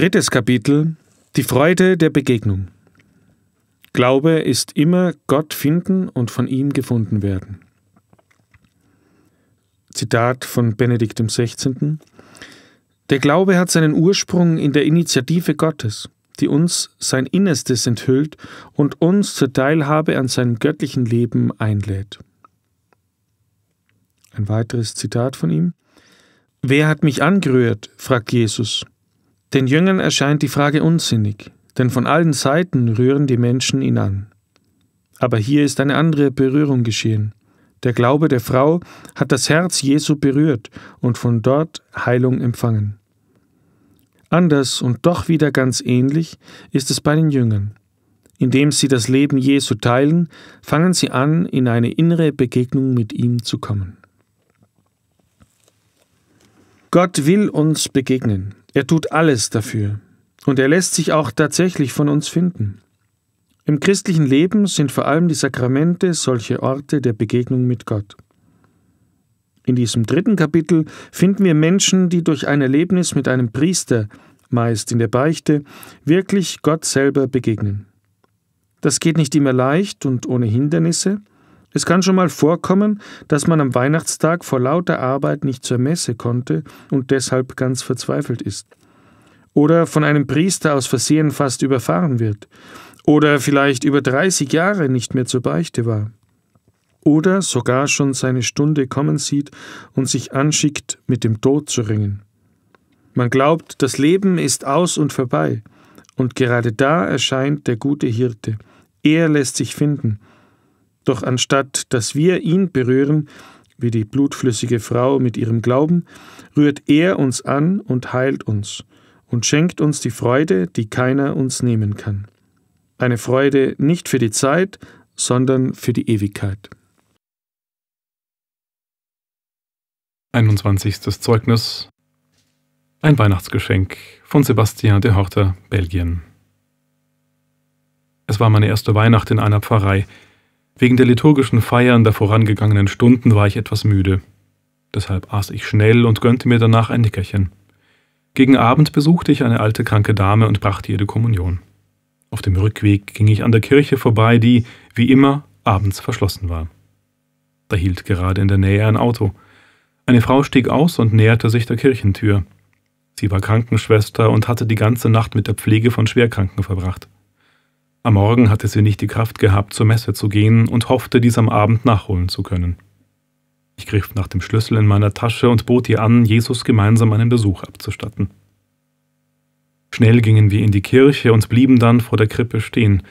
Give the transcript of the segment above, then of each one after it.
Drittes Kapitel. Die Freude der Begegnung. Glaube ist immer Gott finden und von ihm gefunden werden. Zitat von Benedikt XVI. Der Glaube hat seinen Ursprung in der Initiative Gottes, die uns sein Innerstes enthüllt und uns zur Teilhabe an seinem göttlichen Leben einlädt. Ein weiteres Zitat von ihm. Wer hat mich angerührt? fragt Jesus. Den Jüngern erscheint die Frage unsinnig, denn von allen Seiten rühren die Menschen ihn an. Aber hier ist eine andere Berührung geschehen. Der Glaube der Frau hat das Herz Jesu berührt und von dort Heilung empfangen. Anders und doch wieder ganz ähnlich ist es bei den Jüngern. Indem sie das Leben Jesu teilen, fangen sie an, in eine innere Begegnung mit ihm zu kommen. Gott will uns begegnen. Er tut alles dafür und er lässt sich auch tatsächlich von uns finden. Im christlichen Leben sind vor allem die Sakramente solche Orte der Begegnung mit Gott. In diesem dritten Kapitel finden wir Menschen, die durch ein Erlebnis mit einem Priester, meist in der Beichte, wirklich Gott selber begegnen. Das geht nicht immer leicht und ohne Hindernisse, es kann schon mal vorkommen, dass man am Weihnachtstag vor lauter Arbeit nicht zur Messe konnte und deshalb ganz verzweifelt ist. Oder von einem Priester aus Versehen fast überfahren wird. Oder vielleicht über 30 Jahre nicht mehr zur Beichte war. Oder sogar schon seine Stunde kommen sieht und sich anschickt, mit dem Tod zu ringen. Man glaubt, das Leben ist aus und vorbei. Und gerade da erscheint der gute Hirte. Er lässt sich finden doch anstatt dass wir ihn berühren, wie die blutflüssige Frau mit ihrem Glauben, rührt er uns an und heilt uns und schenkt uns die Freude, die keiner uns nehmen kann. Eine Freude nicht für die Zeit, sondern für die Ewigkeit. 21. Zeugnis Ein Weihnachtsgeschenk von Sebastian de Horta, Belgien. Es war meine erste Weihnacht in einer Pfarrei, Wegen der liturgischen Feiern der vorangegangenen Stunden war ich etwas müde. Deshalb aß ich schnell und gönnte mir danach ein Nickerchen. Gegen Abend besuchte ich eine alte kranke Dame und brachte ihr die Kommunion. Auf dem Rückweg ging ich an der Kirche vorbei, die, wie immer, abends verschlossen war. Da hielt gerade in der Nähe ein Auto. Eine Frau stieg aus und näherte sich der Kirchentür. Sie war Krankenschwester und hatte die ganze Nacht mit der Pflege von Schwerkranken verbracht. Am Morgen hatte sie nicht die Kraft gehabt, zur Messe zu gehen und hoffte, dies am Abend nachholen zu können. Ich griff nach dem Schlüssel in meiner Tasche und bot ihr an, Jesus gemeinsam einen Besuch abzustatten. Schnell gingen wir in die Kirche und blieben dann vor der Krippe stehen.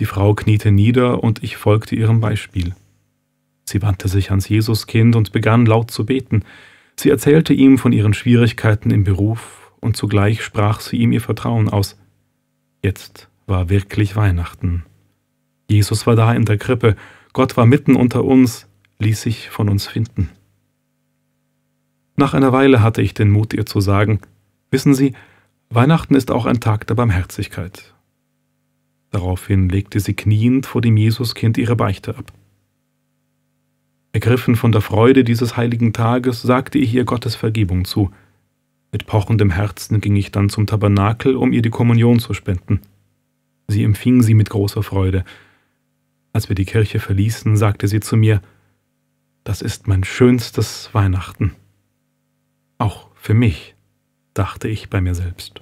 Die Frau kniete nieder und ich folgte ihrem Beispiel. Sie wandte sich ans Jesuskind und begann laut zu beten. Sie erzählte ihm von ihren Schwierigkeiten im Beruf und zugleich sprach sie ihm ihr Vertrauen aus. Jetzt war wirklich Weihnachten. Jesus war da in der Krippe, Gott war mitten unter uns, ließ sich von uns finden. Nach einer Weile hatte ich den Mut, ihr zu sagen, wissen Sie, Weihnachten ist auch ein Tag der Barmherzigkeit. Daraufhin legte sie kniend vor dem Jesuskind ihre Beichte ab. Ergriffen von der Freude dieses heiligen Tages, sagte ich ihr Gottes Vergebung zu. Mit pochendem Herzen ging ich dann zum Tabernakel, um ihr die Kommunion zu spenden. Sie empfing sie mit großer Freude. Als wir die Kirche verließen, sagte sie zu mir, das ist mein schönstes Weihnachten. Auch für mich, dachte ich bei mir selbst.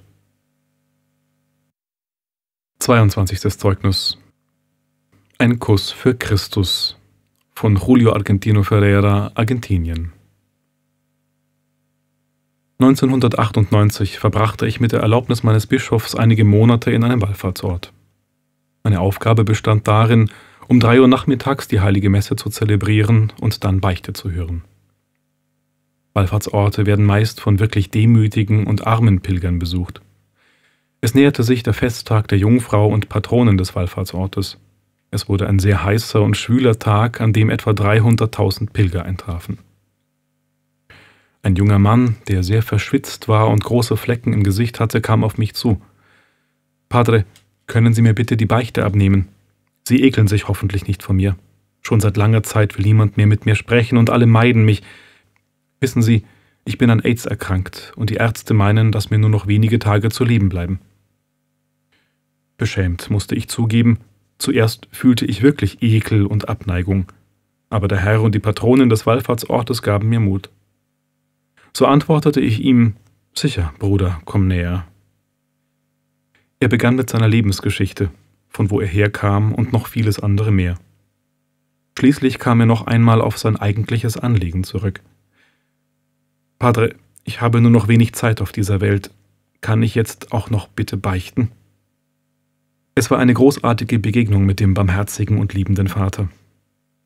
22. Zeugnis Ein Kuss für Christus von Julio Argentino Ferreira, Argentinien. 1998 verbrachte ich mit der Erlaubnis meines Bischofs einige Monate in einem Wallfahrtsort. Meine Aufgabe bestand darin, um drei Uhr nachmittags die heilige Messe zu zelebrieren und dann Beichte zu hören. Wallfahrtsorte werden meist von wirklich demütigen und armen Pilgern besucht. Es näherte sich der Festtag der Jungfrau und Patronin des Wallfahrtsortes. Es wurde ein sehr heißer und schwüler Tag, an dem etwa 300.000 Pilger eintrafen. Ein junger Mann, der sehr verschwitzt war und große Flecken im Gesicht hatte, kam auf mich zu. Padre, können Sie mir bitte die Beichte abnehmen? Sie ekeln sich hoffentlich nicht vor mir. Schon seit langer Zeit will niemand mehr mit mir sprechen und alle meiden mich. Wissen Sie, ich bin an AIDS erkrankt und die Ärzte meinen, dass mir nur noch wenige Tage zu leben bleiben. Beschämt musste ich zugeben, zuerst fühlte ich wirklich Ekel und Abneigung, aber der Herr und die Patronin des Wallfahrtsortes gaben mir Mut. So antwortete ich ihm Sicher, Bruder, komm näher, er begann mit seiner Lebensgeschichte, von wo er herkam und noch vieles andere mehr. Schließlich kam er noch einmal auf sein eigentliches Anliegen zurück. Padre, ich habe nur noch wenig Zeit auf dieser Welt. Kann ich jetzt auch noch bitte beichten? Es war eine großartige Begegnung mit dem barmherzigen und liebenden Vater.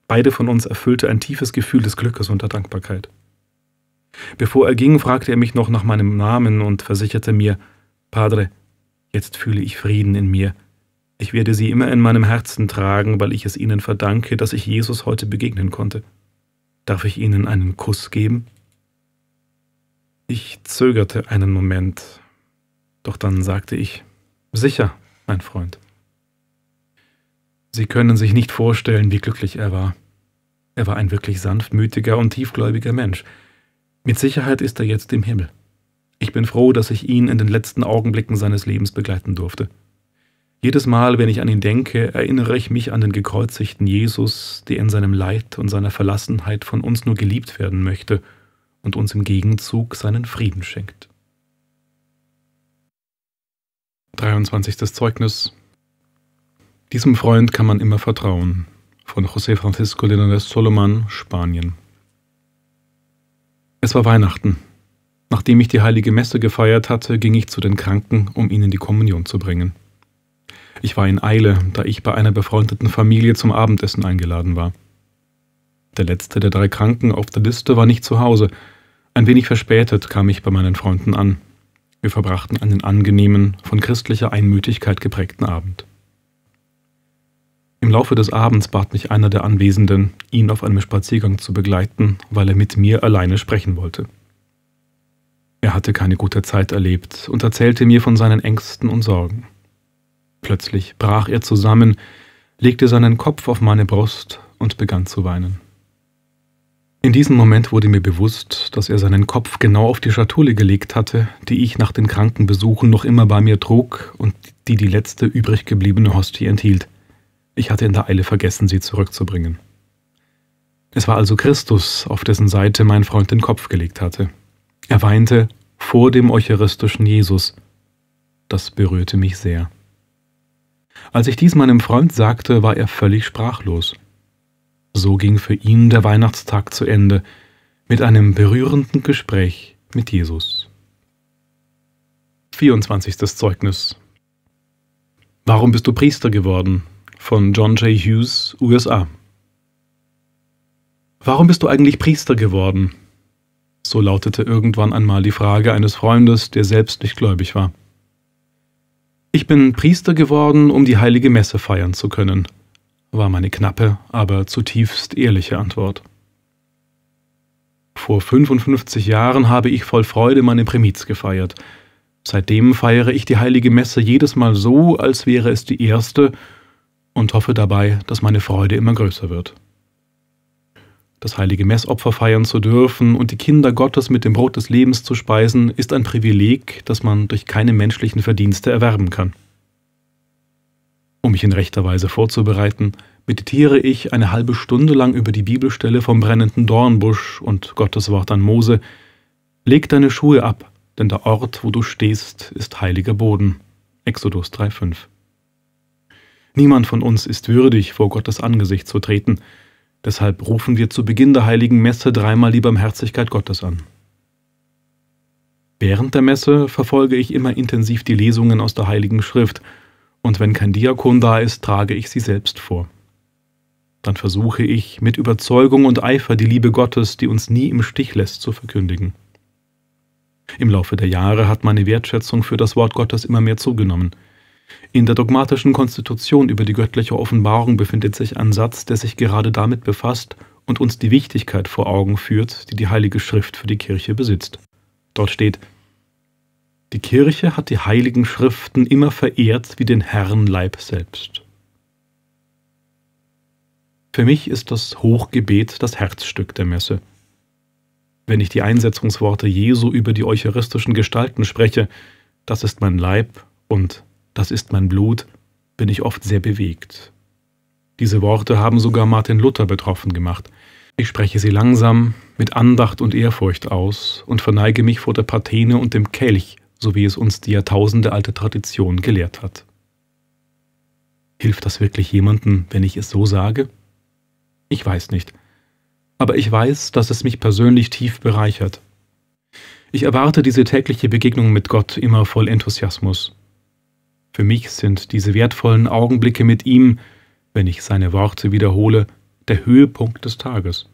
Beide von uns erfüllte ein tiefes Gefühl des Glückes und der Dankbarkeit. Bevor er ging, fragte er mich noch nach meinem Namen und versicherte mir, Padre, Jetzt fühle ich Frieden in mir. Ich werde sie immer in meinem Herzen tragen, weil ich es Ihnen verdanke, dass ich Jesus heute begegnen konnte. Darf ich Ihnen einen Kuss geben? Ich zögerte einen Moment, doch dann sagte ich, Sicher, mein Freund. Sie können sich nicht vorstellen, wie glücklich er war. Er war ein wirklich sanftmütiger und tiefgläubiger Mensch. Mit Sicherheit ist er jetzt im Himmel. Ich bin froh, dass ich ihn in den letzten Augenblicken seines Lebens begleiten durfte. Jedes Mal, wenn ich an ihn denke, erinnere ich mich an den gekreuzigten Jesus, der in seinem Leid und seiner Verlassenheit von uns nur geliebt werden möchte und uns im Gegenzug seinen Frieden schenkt. 23. Zeugnis Diesem Freund kann man immer vertrauen. Von José Francisco Leonardo Solomon, Spanien. Es war Weihnachten, Nachdem ich die heilige Messe gefeiert hatte, ging ich zu den Kranken, um ihnen die Kommunion zu bringen. Ich war in Eile, da ich bei einer befreundeten Familie zum Abendessen eingeladen war. Der letzte der drei Kranken auf der Liste war nicht zu Hause. Ein wenig verspätet kam ich bei meinen Freunden an. Wir verbrachten einen angenehmen, von christlicher Einmütigkeit geprägten Abend. Im Laufe des Abends bat mich einer der Anwesenden, ihn auf einem Spaziergang zu begleiten, weil er mit mir alleine sprechen wollte. Er hatte keine gute Zeit erlebt und erzählte mir von seinen Ängsten und Sorgen. Plötzlich brach er zusammen, legte seinen Kopf auf meine Brust und begann zu weinen. In diesem Moment wurde mir bewusst, dass er seinen Kopf genau auf die Schatulle gelegt hatte, die ich nach den Krankenbesuchen noch immer bei mir trug und die die letzte übrig gebliebene Hostie enthielt. Ich hatte in der Eile vergessen, sie zurückzubringen. Es war also Christus, auf dessen Seite mein Freund den Kopf gelegt hatte. Er weinte vor dem eucharistischen Jesus. Das berührte mich sehr. Als ich dies meinem Freund sagte, war er völlig sprachlos. So ging für ihn der Weihnachtstag zu Ende mit einem berührenden Gespräch mit Jesus. 24. Zeugnis Warum bist du Priester geworden? von John J. Hughes, USA. Warum bist du eigentlich Priester geworden? So lautete irgendwann einmal die Frage eines Freundes, der selbst nicht gläubig war. Ich bin Priester geworden, um die heilige Messe feiern zu können, war meine knappe, aber zutiefst ehrliche Antwort. Vor 55 Jahren habe ich voll Freude meine Primiz gefeiert. Seitdem feiere ich die heilige Messe jedes Mal so, als wäre es die erste und hoffe dabei, dass meine Freude immer größer wird. Das heilige Messopfer feiern zu dürfen und die Kinder Gottes mit dem Brot des Lebens zu speisen, ist ein Privileg, das man durch keine menschlichen Verdienste erwerben kann. Um mich in rechter Weise vorzubereiten, meditiere ich eine halbe Stunde lang über die Bibelstelle vom brennenden Dornbusch und Gottes Wort an Mose. Leg deine Schuhe ab, denn der Ort, wo du stehst, ist heiliger Boden. Exodus 3,5 Niemand von uns ist würdig, vor Gottes Angesicht zu treten, Deshalb rufen wir zu Beginn der heiligen Messe dreimal die Barmherzigkeit Gottes an. Während der Messe verfolge ich immer intensiv die Lesungen aus der heiligen Schrift, und wenn kein Diakon da ist, trage ich sie selbst vor. Dann versuche ich, mit Überzeugung und Eifer die Liebe Gottes, die uns nie im Stich lässt, zu verkündigen. Im Laufe der Jahre hat meine Wertschätzung für das Wort Gottes immer mehr zugenommen – in der dogmatischen Konstitution über die göttliche Offenbarung befindet sich ein Satz, der sich gerade damit befasst und uns die Wichtigkeit vor Augen führt, die die Heilige Schrift für die Kirche besitzt. Dort steht, die Kirche hat die heiligen Schriften immer verehrt wie den Herrenleib selbst. Für mich ist das Hochgebet das Herzstück der Messe. Wenn ich die Einsetzungsworte Jesu über die eucharistischen Gestalten spreche, das ist mein Leib und das ist mein Blut, bin ich oft sehr bewegt. Diese Worte haben sogar Martin Luther betroffen gemacht. Ich spreche sie langsam, mit Andacht und Ehrfurcht aus und verneige mich vor der Patene und dem Kelch, so wie es uns die jahrtausendealte Tradition gelehrt hat. Hilft das wirklich jemandem, wenn ich es so sage? Ich weiß nicht. Aber ich weiß, dass es mich persönlich tief bereichert. Ich erwarte diese tägliche Begegnung mit Gott immer voll Enthusiasmus. Für mich sind diese wertvollen Augenblicke mit ihm, wenn ich seine Worte wiederhole, der Höhepunkt des Tages.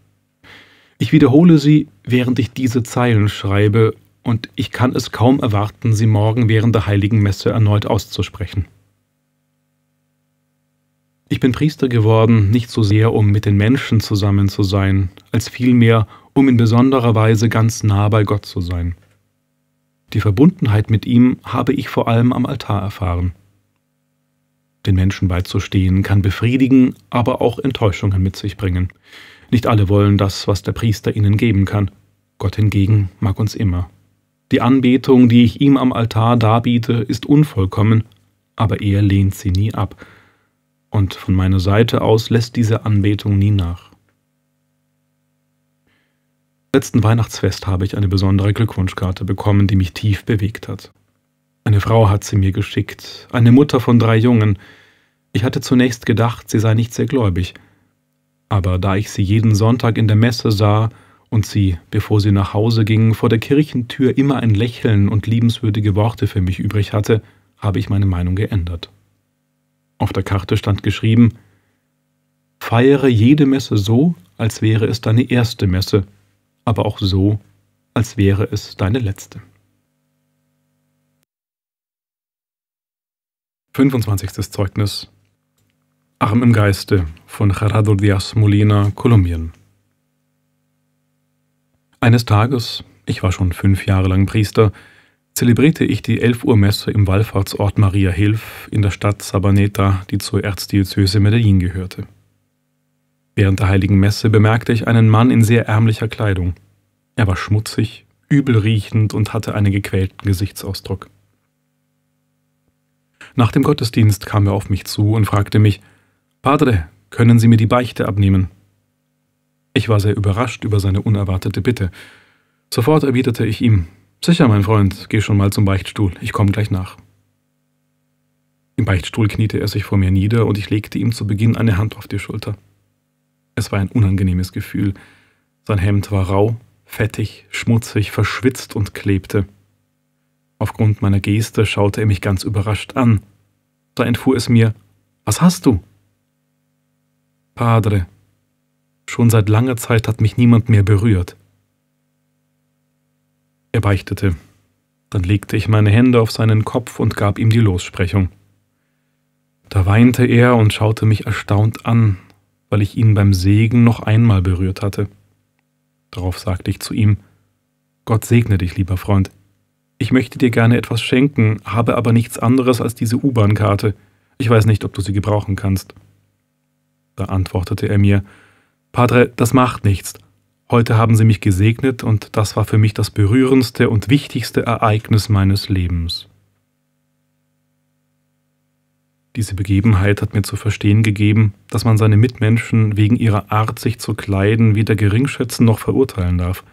Ich wiederhole sie, während ich diese Zeilen schreibe, und ich kann es kaum erwarten, sie morgen während der heiligen Messe erneut auszusprechen. Ich bin Priester geworden, nicht so sehr, um mit den Menschen zusammen zu sein, als vielmehr, um in besonderer Weise ganz nah bei Gott zu sein. Die Verbundenheit mit ihm habe ich vor allem am Altar erfahren. Den Menschen beizustehen kann befriedigen, aber auch Enttäuschungen mit sich bringen. Nicht alle wollen das, was der Priester ihnen geben kann. Gott hingegen mag uns immer. Die Anbetung, die ich ihm am Altar darbiete, ist unvollkommen, aber er lehnt sie nie ab. Und von meiner Seite aus lässt diese Anbetung nie nach letzten Weihnachtsfest habe ich eine besondere Glückwunschkarte bekommen, die mich tief bewegt hat. Eine Frau hat sie mir geschickt, eine Mutter von drei Jungen. Ich hatte zunächst gedacht, sie sei nicht sehr gläubig, aber da ich sie jeden Sonntag in der Messe sah und sie, bevor sie nach Hause ging, vor der Kirchentür immer ein Lächeln und liebenswürdige Worte für mich übrig hatte, habe ich meine Meinung geändert. Auf der Karte stand geschrieben, Feiere jede Messe so, als wäre es deine erste Messe aber auch so, als wäre es deine letzte. 25. Zeugnis Arm im Geiste von Gerardo Díaz Molina, Kolumbien. Eines Tages, ich war schon fünf Jahre lang Priester, zelebrierte ich die 11 Uhr Messe im Wallfahrtsort Maria Hilf in der Stadt Sabaneta, die zur Erzdiözese Medellin gehörte. Während der heiligen Messe bemerkte ich einen Mann in sehr ärmlicher Kleidung. Er war schmutzig, übelriechend und hatte einen gequälten Gesichtsausdruck. Nach dem Gottesdienst kam er auf mich zu und fragte mich, Padre, können Sie mir die Beichte abnehmen? Ich war sehr überrascht über seine unerwartete Bitte. Sofort erwiderte ich ihm, Sicher, mein Freund, geh schon mal zum Beichtstuhl, ich komme gleich nach. Im Beichtstuhl kniete er sich vor mir nieder und ich legte ihm zu Beginn eine Hand auf die Schulter. Es war ein unangenehmes Gefühl. Sein Hemd war rau, fettig, schmutzig, verschwitzt und klebte. Aufgrund meiner Geste schaute er mich ganz überrascht an. Da entfuhr es mir, was hast du? Padre, schon seit langer Zeit hat mich niemand mehr berührt. Er beichtete. Dann legte ich meine Hände auf seinen Kopf und gab ihm die Lossprechung. Da weinte er und schaute mich erstaunt an, weil ich ihn beim Segen noch einmal berührt hatte. Darauf sagte ich zu ihm, Gott segne dich, lieber Freund. Ich möchte dir gerne etwas schenken, habe aber nichts anderes als diese U-Bahn-Karte. Ich weiß nicht, ob du sie gebrauchen kannst. Da antwortete er mir, Padre, das macht nichts. Heute haben sie mich gesegnet und das war für mich das berührendste und wichtigste Ereignis meines Lebens. Diese Begebenheit hat mir zu verstehen gegeben, dass man seine Mitmenschen wegen ihrer Art, sich zu kleiden, weder geringschätzen noch verurteilen darf.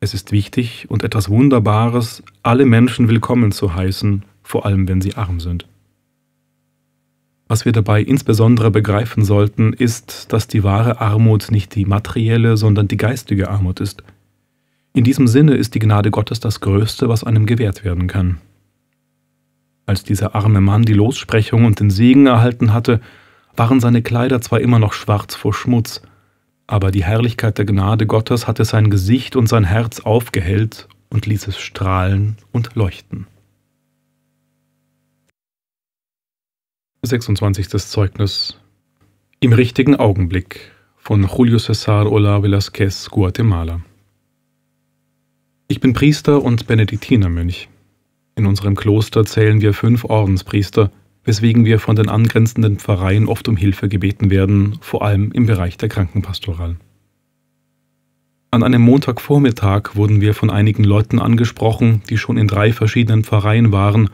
Es ist wichtig und etwas Wunderbares, alle Menschen willkommen zu heißen, vor allem wenn sie arm sind. Was wir dabei insbesondere begreifen sollten, ist, dass die wahre Armut nicht die materielle, sondern die geistige Armut ist. In diesem Sinne ist die Gnade Gottes das Größte, was einem gewährt werden kann. Als dieser arme Mann die Lossprechung und den Segen erhalten hatte, waren seine Kleider zwar immer noch schwarz vor Schmutz, aber die Herrlichkeit der Gnade Gottes hatte sein Gesicht und sein Herz aufgehellt und ließ es strahlen und leuchten. 26. Zeugnis Im richtigen Augenblick von Julio Cesar Ola Velasquez, Guatemala. Ich bin Priester und Benediktinermönch. In unserem Kloster zählen wir fünf Ordenspriester, weswegen wir von den angrenzenden Pfarreien oft um Hilfe gebeten werden, vor allem im Bereich der Krankenpastoral. An einem Montagvormittag wurden wir von einigen Leuten angesprochen, die schon in drei verschiedenen Pfarreien waren,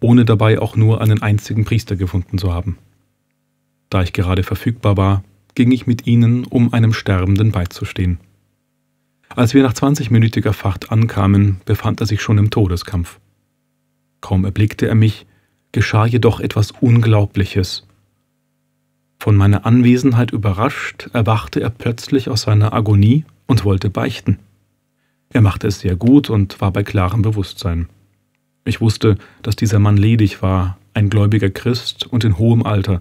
ohne dabei auch nur einen einzigen Priester gefunden zu haben. Da ich gerade verfügbar war, ging ich mit ihnen, um einem Sterbenden beizustehen. Als wir nach 20-minütiger Fahrt ankamen, befand er sich schon im Todeskampf kaum erblickte er mich, geschah jedoch etwas Unglaubliches. Von meiner Anwesenheit überrascht, erwachte er plötzlich aus seiner Agonie und wollte beichten. Er machte es sehr gut und war bei klarem Bewusstsein. Ich wusste, dass dieser Mann ledig war, ein gläubiger Christ und in hohem Alter.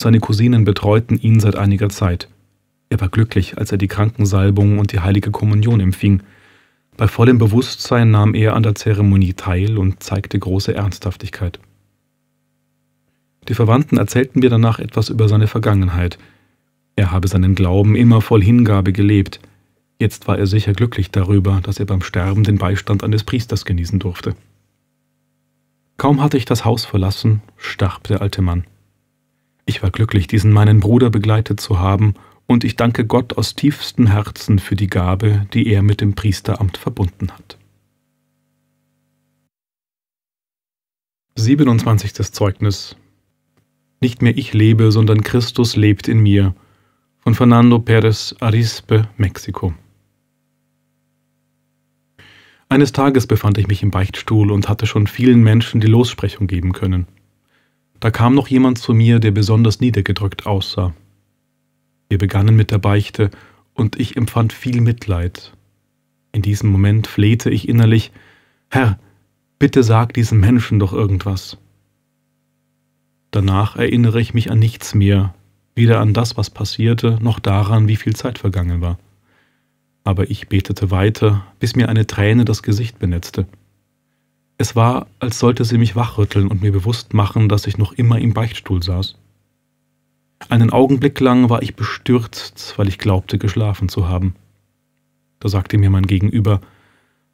Seine Cousinen betreuten ihn seit einiger Zeit. Er war glücklich, als er die Krankensalbung und die heilige Kommunion empfing, bei vollem Bewusstsein nahm er an der Zeremonie teil und zeigte große Ernsthaftigkeit. Die Verwandten erzählten mir danach etwas über seine Vergangenheit. Er habe seinen Glauben immer voll Hingabe gelebt. Jetzt war er sicher glücklich darüber, dass er beim Sterben den Beistand eines Priesters genießen durfte. Kaum hatte ich das Haus verlassen, starb der alte Mann. Ich war glücklich, diesen meinen Bruder begleitet zu haben und ich danke Gott aus tiefstem Herzen für die Gabe, die er mit dem Priesteramt verbunden hat. 27. Zeugnis Nicht mehr ich lebe, sondern Christus lebt in mir. Von Fernando Pérez Arispe, Mexiko. Eines Tages befand ich mich im Beichtstuhl und hatte schon vielen Menschen die Lossprechung geben können. Da kam noch jemand zu mir, der besonders niedergedrückt aussah. Wir begannen mit der Beichte und ich empfand viel Mitleid. In diesem Moment flehte ich innerlich, Herr, bitte sag diesem Menschen doch irgendwas. Danach erinnere ich mich an nichts mehr, weder an das, was passierte, noch daran, wie viel Zeit vergangen war. Aber ich betete weiter, bis mir eine Träne das Gesicht benetzte. Es war, als sollte sie mich wachrütteln und mir bewusst machen, dass ich noch immer im Beichtstuhl saß. Einen Augenblick lang war ich bestürzt, weil ich glaubte, geschlafen zu haben. Da sagte mir mein Gegenüber,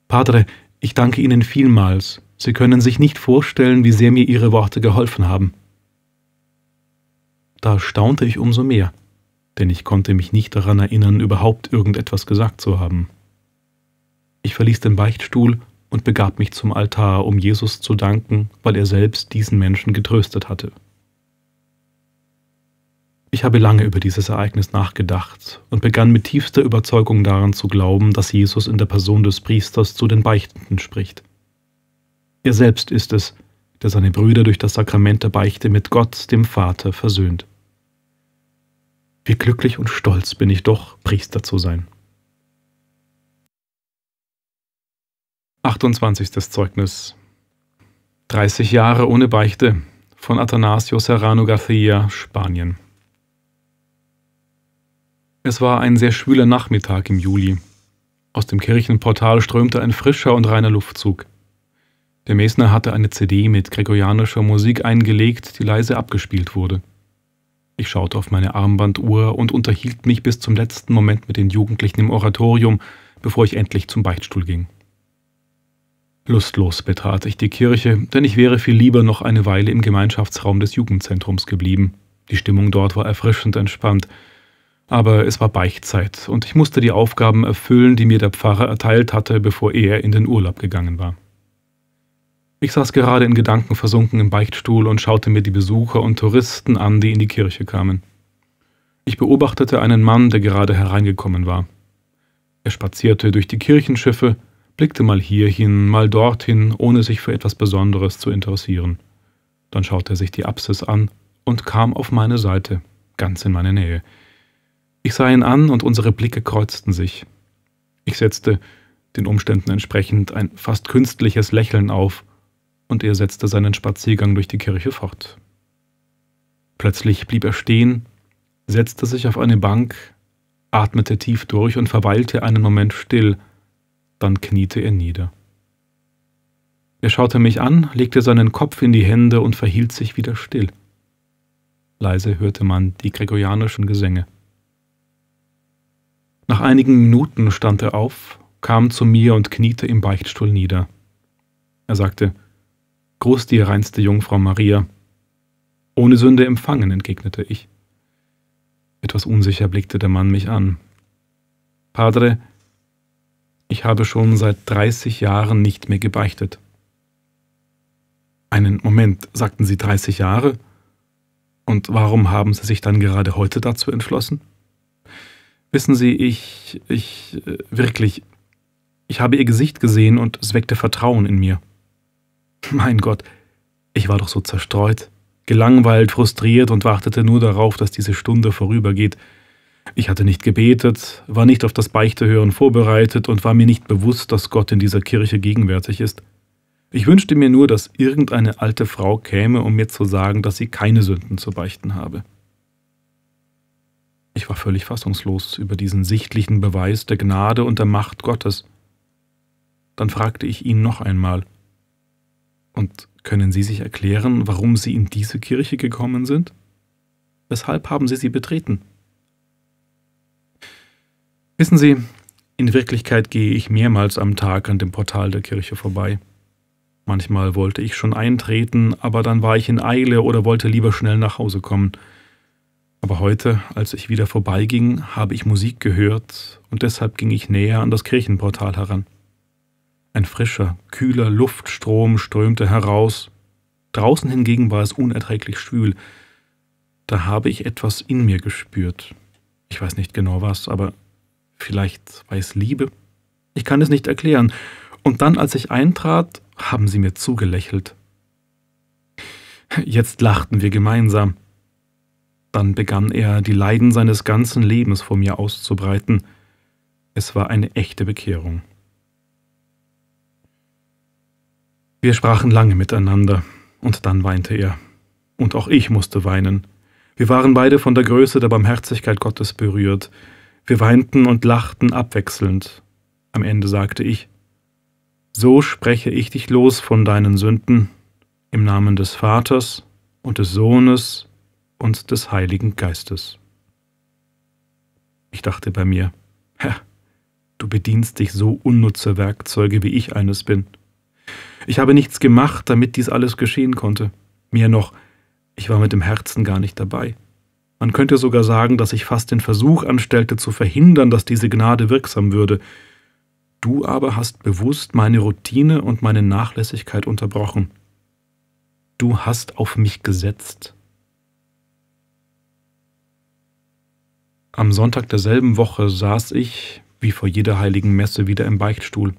Padre, ich danke Ihnen vielmals. Sie können sich nicht vorstellen, wie sehr mir Ihre Worte geholfen haben. Da staunte ich umso mehr, denn ich konnte mich nicht daran erinnern, überhaupt irgendetwas gesagt zu haben. Ich verließ den Beichtstuhl und begab mich zum Altar, um Jesus zu danken, weil er selbst diesen Menschen getröstet hatte. Ich habe lange über dieses Ereignis nachgedacht und begann mit tiefster Überzeugung daran zu glauben, dass Jesus in der Person des Priesters zu den Beichtenden spricht. Er selbst ist es, der seine Brüder durch das Sakrament der Beichte mit Gott, dem Vater, versöhnt. Wie glücklich und stolz bin ich doch, Priester zu sein. 28. Zeugnis 30 Jahre ohne Beichte von Atanasio Serrano Garcia, Spanien. Es war ein sehr schwüler Nachmittag im Juli. Aus dem Kirchenportal strömte ein frischer und reiner Luftzug. Der Mesner hatte eine CD mit gregorianischer Musik eingelegt, die leise abgespielt wurde. Ich schaute auf meine Armbanduhr und unterhielt mich bis zum letzten Moment mit den Jugendlichen im Oratorium, bevor ich endlich zum Beichtstuhl ging. Lustlos betrat ich die Kirche, denn ich wäre viel lieber noch eine Weile im Gemeinschaftsraum des Jugendzentrums geblieben. Die Stimmung dort war erfrischend entspannt, aber es war Beichtzeit und ich musste die Aufgaben erfüllen, die mir der Pfarrer erteilt hatte, bevor er in den Urlaub gegangen war. Ich saß gerade in Gedanken versunken im Beichtstuhl und schaute mir die Besucher und Touristen an, die in die Kirche kamen. Ich beobachtete einen Mann, der gerade hereingekommen war. Er spazierte durch die Kirchenschiffe, blickte mal hierhin, mal dorthin, ohne sich für etwas Besonderes zu interessieren. Dann schaute er sich die Apsis an und kam auf meine Seite, ganz in meine Nähe. Ich sah ihn an und unsere Blicke kreuzten sich. Ich setzte, den Umständen entsprechend, ein fast künstliches Lächeln auf, und er setzte seinen Spaziergang durch die Kirche fort. Plötzlich blieb er stehen, setzte sich auf eine Bank, atmete tief durch und verweilte einen Moment still, dann kniete er nieder. Er schaute mich an, legte seinen Kopf in die Hände und verhielt sich wieder still. Leise hörte man die gregorianischen Gesänge. Nach einigen Minuten stand er auf, kam zu mir und kniete im Beichtstuhl nieder. Er sagte, Gruß dir, reinste Jungfrau Maria. Ohne Sünde empfangen, entgegnete ich. Etwas unsicher blickte der Mann mich an. Padre, ich habe schon seit 30 Jahren nicht mehr gebeichtet. Einen Moment, sagten Sie 30 Jahre? Und warum haben Sie sich dann gerade heute dazu entschlossen? Wissen Sie, ich, ich, äh, wirklich, ich habe ihr Gesicht gesehen und es weckte Vertrauen in mir. Mein Gott, ich war doch so zerstreut, gelangweilt, frustriert und wartete nur darauf, dass diese Stunde vorübergeht. Ich hatte nicht gebetet, war nicht auf das Beichtehören vorbereitet und war mir nicht bewusst, dass Gott in dieser Kirche gegenwärtig ist. Ich wünschte mir nur, dass irgendeine alte Frau käme, um mir zu sagen, dass sie keine Sünden zu beichten habe. Ich war völlig fassungslos über diesen sichtlichen Beweis der Gnade und der Macht Gottes. Dann fragte ich ihn noch einmal. Und können Sie sich erklären, warum Sie in diese Kirche gekommen sind? Weshalb haben Sie sie betreten? Wissen Sie, in Wirklichkeit gehe ich mehrmals am Tag an dem Portal der Kirche vorbei. Manchmal wollte ich schon eintreten, aber dann war ich in Eile oder wollte lieber schnell nach Hause kommen – aber heute, als ich wieder vorbeiging, habe ich Musik gehört und deshalb ging ich näher an das Kirchenportal heran. Ein frischer, kühler Luftstrom strömte heraus. Draußen hingegen war es unerträglich schwül. Da habe ich etwas in mir gespürt. Ich weiß nicht genau was, aber vielleicht war es Liebe. Ich kann es nicht erklären. Und dann, als ich eintrat, haben sie mir zugelächelt. Jetzt lachten wir gemeinsam. Dann begann er, die Leiden seines ganzen Lebens vor mir auszubreiten. Es war eine echte Bekehrung. Wir sprachen lange miteinander, und dann weinte er. Und auch ich musste weinen. Wir waren beide von der Größe der Barmherzigkeit Gottes berührt. Wir weinten und lachten abwechselnd. Am Ende sagte ich, So spreche ich dich los von deinen Sünden, im Namen des Vaters und des Sohnes und des Heiligen Geistes. Ich dachte bei mir, Herr, du bedienst dich so unnutzer Werkzeuge, wie ich eines bin. Ich habe nichts gemacht, damit dies alles geschehen konnte. Mehr noch, ich war mit dem Herzen gar nicht dabei. Man könnte sogar sagen, dass ich fast den Versuch anstellte, zu verhindern, dass diese Gnade wirksam würde. Du aber hast bewusst meine Routine und meine Nachlässigkeit unterbrochen. Du hast auf mich gesetzt. Am Sonntag derselben Woche saß ich, wie vor jeder heiligen Messe, wieder im Beichtstuhl.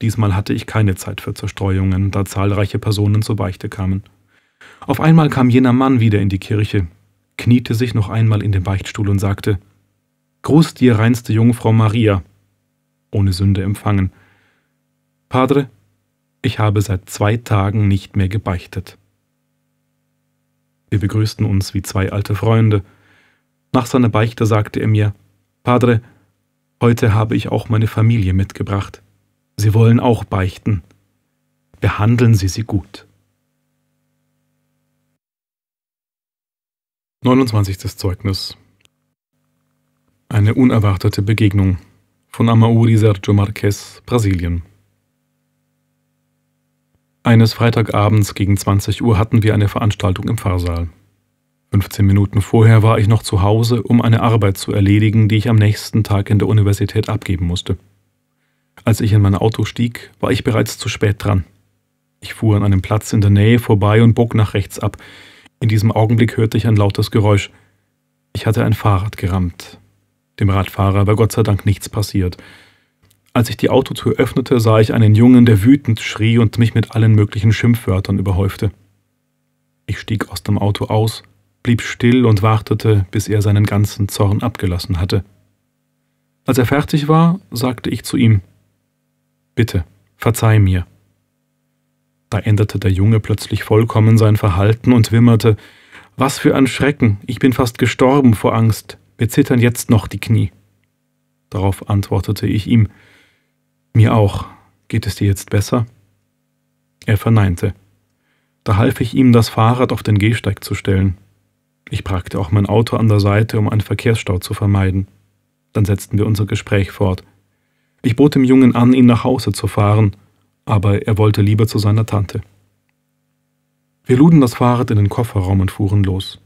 Diesmal hatte ich keine Zeit für Zerstreuungen, da zahlreiche Personen zur Beichte kamen. Auf einmal kam jener Mann wieder in die Kirche, kniete sich noch einmal in den Beichtstuhl und sagte, Gruß dir, reinste Jungfrau Maria, ohne Sünde empfangen. Padre, ich habe seit zwei Tagen nicht mehr gebeichtet. Wir begrüßten uns wie zwei alte Freunde, nach seiner Beichte sagte er mir, Padre, heute habe ich auch meine Familie mitgebracht. Sie wollen auch beichten. Behandeln Sie sie gut. 29. Zeugnis Eine unerwartete Begegnung von Amauri Sergio Marquez, Brasilien. Eines Freitagabends gegen 20 Uhr hatten wir eine Veranstaltung im Pfarrsaal. 15 Minuten vorher war ich noch zu Hause, um eine Arbeit zu erledigen, die ich am nächsten Tag in der Universität abgeben musste. Als ich in mein Auto stieg, war ich bereits zu spät dran. Ich fuhr an einem Platz in der Nähe vorbei und bog nach rechts ab. In diesem Augenblick hörte ich ein lautes Geräusch. Ich hatte ein Fahrrad gerammt. Dem Radfahrer war Gott sei Dank nichts passiert. Als ich die Autotür öffnete, sah ich einen Jungen, der wütend schrie und mich mit allen möglichen Schimpfwörtern überhäufte. Ich stieg aus dem Auto aus, blieb still und wartete, bis er seinen ganzen Zorn abgelassen hatte. Als er fertig war, sagte ich zu ihm, Bitte, verzeih mir. Da änderte der Junge plötzlich vollkommen sein Verhalten und wimmerte, Was für ein Schrecken, ich bin fast gestorben vor Angst, mir zittern jetzt noch die Knie. Darauf antwortete ich ihm, Mir auch, geht es dir jetzt besser? Er verneinte. Da half ich ihm, das Fahrrad auf den Gehsteig zu stellen. Ich parkte auch mein Auto an der Seite, um einen Verkehrsstau zu vermeiden. Dann setzten wir unser Gespräch fort. Ich bot dem Jungen an, ihn nach Hause zu fahren, aber er wollte lieber zu seiner Tante. Wir luden das Fahrrad in den Kofferraum und fuhren los.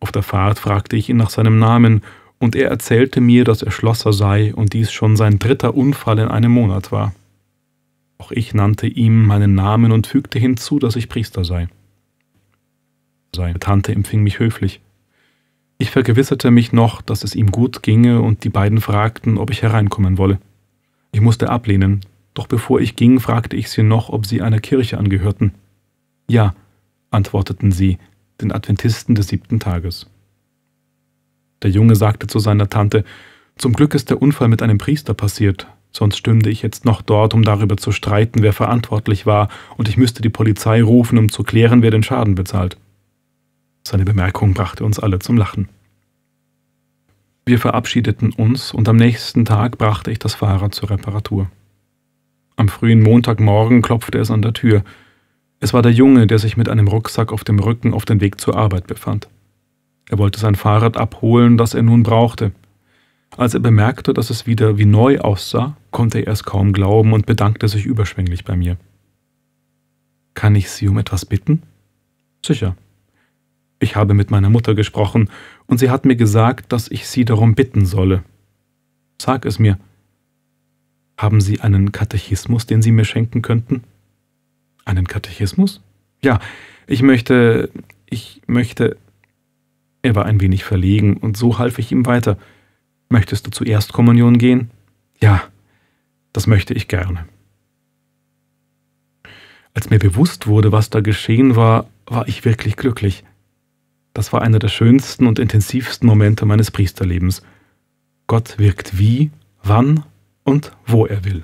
Auf der Fahrt fragte ich ihn nach seinem Namen, und er erzählte mir, dass er Schlosser sei und dies schon sein dritter Unfall in einem Monat war. Auch ich nannte ihm meinen Namen und fügte hinzu, dass ich Priester sei. Seine Tante empfing mich höflich. Ich vergewisserte mich noch, dass es ihm gut ginge, und die beiden fragten, ob ich hereinkommen wolle. Ich musste ablehnen, doch bevor ich ging, fragte ich sie noch, ob sie einer Kirche angehörten. Ja, antworteten sie, den Adventisten des siebten Tages. Der Junge sagte zu seiner Tante, zum Glück ist der Unfall mit einem Priester passiert, sonst stünde ich jetzt noch dort, um darüber zu streiten, wer verantwortlich war, und ich müsste die Polizei rufen, um zu klären, wer den Schaden bezahlt. Seine Bemerkung brachte uns alle zum Lachen. Wir verabschiedeten uns und am nächsten Tag brachte ich das Fahrrad zur Reparatur. Am frühen Montagmorgen klopfte es an der Tür. Es war der Junge, der sich mit einem Rucksack auf dem Rücken auf dem Weg zur Arbeit befand. Er wollte sein Fahrrad abholen, das er nun brauchte. Als er bemerkte, dass es wieder wie neu aussah, konnte er es kaum glauben und bedankte sich überschwänglich bei mir. Kann ich Sie um etwas bitten? Sicher, ich habe mit meiner Mutter gesprochen, und sie hat mir gesagt, dass ich sie darum bitten solle. Sag es mir. Haben Sie einen Katechismus, den Sie mir schenken könnten? Einen Katechismus? Ja, ich möchte, ich möchte. Er war ein wenig verlegen, und so half ich ihm weiter. Möchtest du zur Erstkommunion gehen? Ja, das möchte ich gerne. Als mir bewusst wurde, was da geschehen war, war ich wirklich glücklich. Das war einer der schönsten und intensivsten Momente meines Priesterlebens. Gott wirkt wie, wann und wo er will.